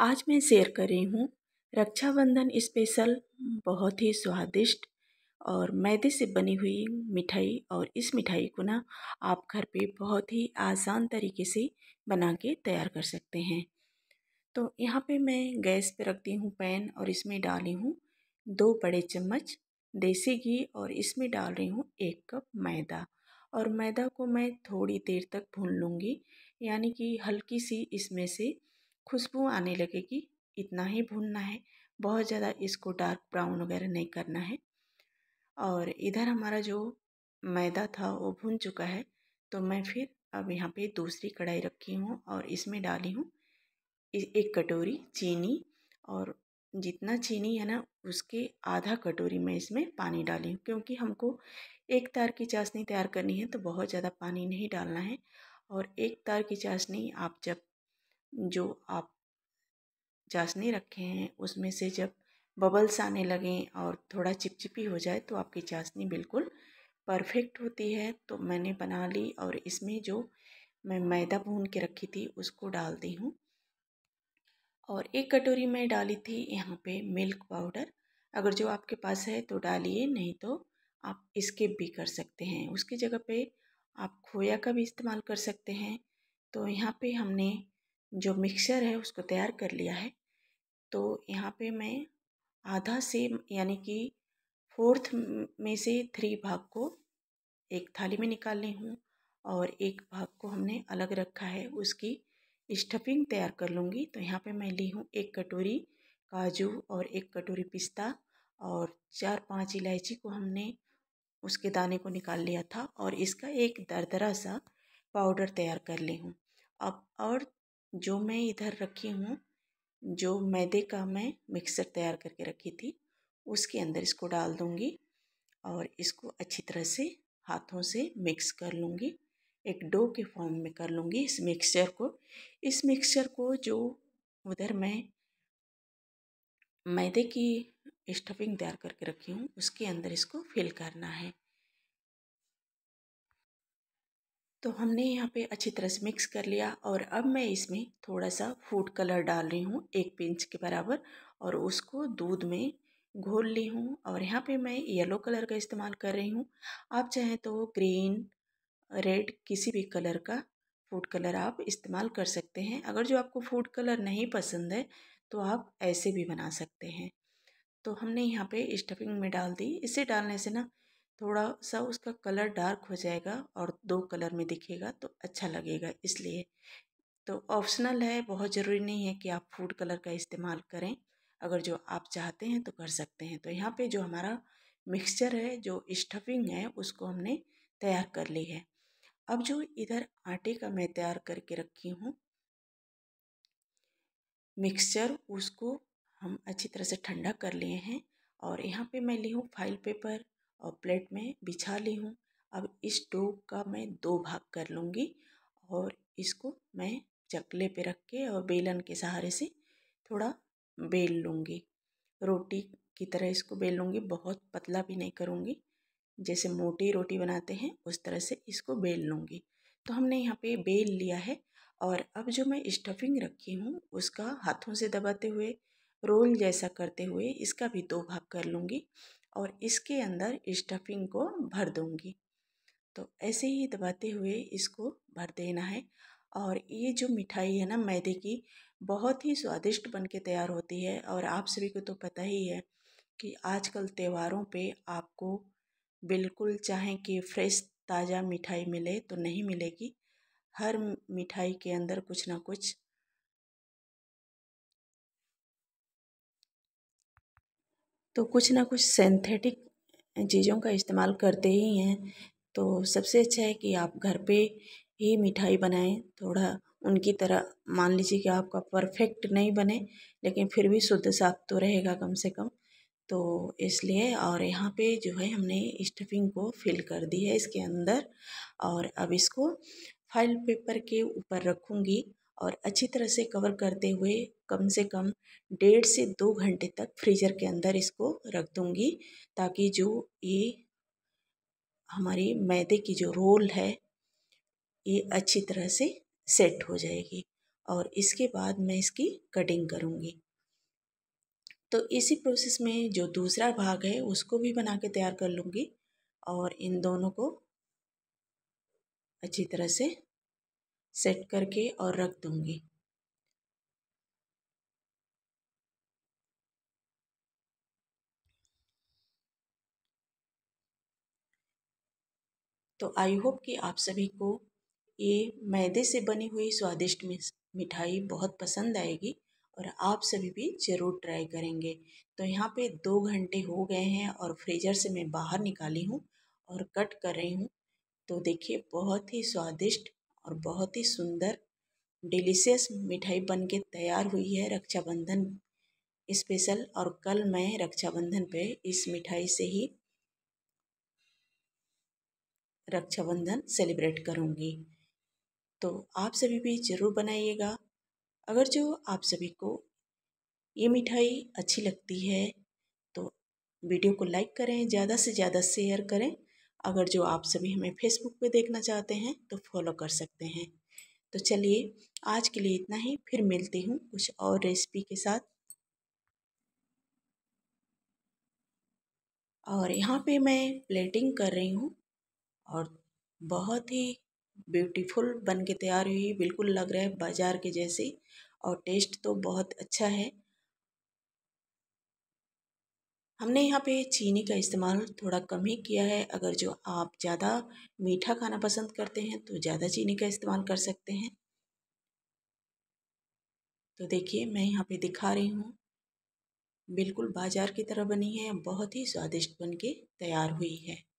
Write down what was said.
आज मैं शेयर कर रही हूँ रक्षाबंधन स्पेशल बहुत ही स्वादिष्ट और मैदे से बनी हुई मिठाई और इस मिठाई को ना आप घर पे बहुत ही आसान तरीके से बना के तैयार कर सकते हैं तो यहाँ पे मैं गैस पे रखती हूँ पैन और इसमें डाली हूँ दो बड़े चम्मच देसी घी और इसमें डाल रही हूँ एक कप मैदा और मैदा को मैं थोड़ी देर तक भून लूँगी यानी कि हल्की सी इसमें से खुशबू आने लगेगी इतना ही भूनना है बहुत ज़्यादा इसको डार्क ब्राउन वगैरह नहीं करना है और इधर हमारा जो मैदा था वो भुन चुका है तो मैं फिर अब यहाँ पे दूसरी कढ़ाई रखी हूँ और इसमें डाली हूँ एक कटोरी चीनी और जितना चीनी है ना उसके आधा कटोरी मैं इसमें पानी डाली हूँ क्योंकि हमको एक तार की चाशनी तैयार करनी है तो बहुत ज़्यादा पानी नहीं डालना है और एक तार की चाशनी आप जब जो आप चाशनी रखे हैं उसमें से जब बबल्स आने लगें और थोड़ा चिपचिपी हो जाए तो आपकी चाशनी बिल्कुल परफेक्ट होती है तो मैंने बना ली और इसमें जो मैं मैदा भून के रखी थी उसको डाल दी हूँ और एक कटोरी मैं डाली थी यहाँ पे मिल्क पाउडर अगर जो आपके पास है तो डालिए नहीं तो आप स्किप भी कर सकते हैं उसकी जगह पे आप खोया का भी इस्तेमाल कर सकते हैं तो यहाँ पे हमने जो मिक्सर है उसको तैयार कर लिया है तो यहाँ पे मैं आधा से यानी कि फोर्थ में से थ्री भाग को एक थाली में निकाल ली हूँ और एक भाग को हमने अलग रखा है उसकी स्टफिंग तैयार कर लूँगी तो यहाँ पे मैं ली हूँ एक कटोरी काजू और एक कटोरी पिस्ता और चार पांच इलायची को हमने उसके दाने को निकाल लिया था और इसका एक दरदरा सा पाउडर तैयार कर ली हूँ अब और जो मैं इधर रखी हूँ जो मैदे का मैं मिक्सर तैयार करके रखी थी उसके अंदर इसको डाल दूँगी और इसको अच्छी तरह से हाथों से मिक्स कर लूँगी एक डो के फॉर्म में कर लूँगी इस मिक्सचर को इस मिक्सचर को जो उधर मैं मैदे की स्टफिंग तैयार करके रखी हूँ उसके अंदर इसको फिल करना है तो हमने यहाँ पे अच्छी तरह से मिक्स कर लिया और अब मैं इसमें थोड़ा सा फूड कलर डाल रही हूँ एक पिंच के बराबर और उसको दूध में घोल ली हूँ और यहाँ पे मैं येलो कलर का इस्तेमाल कर रही हूँ आप चाहें तो ग्रीन रेड किसी भी कलर का फूड कलर आप इस्तेमाल कर सकते हैं अगर जो आपको फूड कलर नहीं पसंद है तो आप ऐसे भी बना सकते हैं तो हमने यहाँ पे स्टफिंग में डाल दी इसे डालने से ना थोड़ा सा उसका कलर डार्क हो जाएगा और दो कलर में दिखेगा तो अच्छा लगेगा इसलिए तो ऑप्शनल है बहुत ज़रूरी नहीं है कि आप फूड कलर का इस्तेमाल करें अगर जो आप चाहते हैं तो कर सकते हैं तो यहाँ पे जो हमारा मिक्सचर है जो स्टफिंग है उसको हमने तैयार कर ली है अब जो इधर आटे का मैं तैयार करके रखी हूँ मिक्सचर उसको हम अच्छी तरह से ठंडा कर लिए हैं और यहाँ पे मैं ली हूँ फाइल पेपर और प्लेट में बिछा ली हूँ अब इस डो का मैं दो भाग कर लूँगी और इसको मैं चकले पे रख के और बेलन के सहारे से थोड़ा बेल लूँगी रोटी की तरह इसको बेल लूँगी बहुत पतला भी नहीं करूँगी जैसे मोटी रोटी बनाते हैं उस तरह से इसको बेल लूँगी तो हमने यहाँ पे बेल लिया है और अब जो मैं स्टफिंग रखी हूँ उसका हाथों से दबाते हुए रोल जैसा करते हुए इसका भी दो भाग कर लूँगी और इसके अंदर स्टफिंग को भर दूँगी तो ऐसे ही दबाते हुए इसको भर देना है और ये जो मिठाई है ना मैदे की बहुत ही स्वादिष्ट बन के तैयार होती है और आप सभी को तो पता ही है कि आजकल त्योहारों पे आपको बिल्कुल चाहें कि फ्रेश ताज़ा मिठाई मिले तो नहीं मिलेगी हर मिठाई के अंदर कुछ ना कुछ तो कुछ ना कुछ सिंथेटिक चीज़ों का इस्तेमाल करते ही हैं तो सबसे अच्छा है कि आप घर पे ही मिठाई बनाएं थोड़ा उनकी तरह मान लीजिए कि आपका परफेक्ट नहीं बने लेकिन फिर भी शुद्ध साफ तो रहेगा कम से कम तो इसलिए और यहाँ पे जो है हमने स्टफिंग को फिल कर दी है इसके अंदर और अब इसको फाइल पेपर के ऊपर रखूँगी और अच्छी तरह से कवर करते हुए कम से कम डेढ़ से दो घंटे तक फ्रीजर के अंदर इसको रख दूँगी ताकि जो ये हमारी मैदे की जो रोल है ये अच्छी तरह से सेट हो जाएगी और इसके बाद मैं इसकी कटिंग करूँगी तो इसी प्रोसेस में जो दूसरा भाग है उसको भी बना के तैयार कर लूँगी और इन दोनों को अच्छी तरह से सेट करके और रख दूंगी तो आई होप कि आप सभी को ये मैदे से बनी हुई स्वादिष्ट मिठाई बहुत पसंद आएगी और आप सभी भी ज़रूर ट्राई करेंगे तो यहाँ पे दो घंटे हो गए हैं और फ्रीजर से मैं बाहर निकाली हूँ और कट कर रही हूँ तो देखिए बहुत ही स्वादिष्ट और बहुत ही सुंदर डिलीशियस मिठाई बन के तैयार हुई है रक्षाबंधन स्पेशल और कल मैं रक्षाबंधन पे इस मिठाई से ही रक्षाबंधन सेलिब्रेट करूँगी तो आप सभी भी ज़रूर बनाइएगा अगर जो आप सभी को ये मिठाई अच्छी लगती है तो वीडियो को लाइक करें ज़्यादा से ज़्यादा शेयर करें अगर जो आप सभी हमें फेसबुक पे देखना चाहते हैं तो फॉलो कर सकते हैं तो चलिए आज के लिए इतना ही फिर मिलती हूँ कुछ और रेसिपी के साथ और यहाँ पे मैं प्लेटिंग कर रही हूँ और बहुत ही ब्यूटीफुल बन के तैयार हुई बिल्कुल लग रहा है बाज़ार के जैसे और टेस्ट तो बहुत अच्छा है हमने यहाँ पे चीनी का इस्तेमाल थोड़ा कम ही किया है अगर जो आप ज़्यादा मीठा खाना पसंद करते हैं तो ज़्यादा चीनी का इस्तेमाल कर सकते हैं तो देखिए मैं यहाँ पे दिखा रही हूँ बिल्कुल बाजार की तरह बनी है बहुत ही स्वादिष्ट बन के तैयार हुई है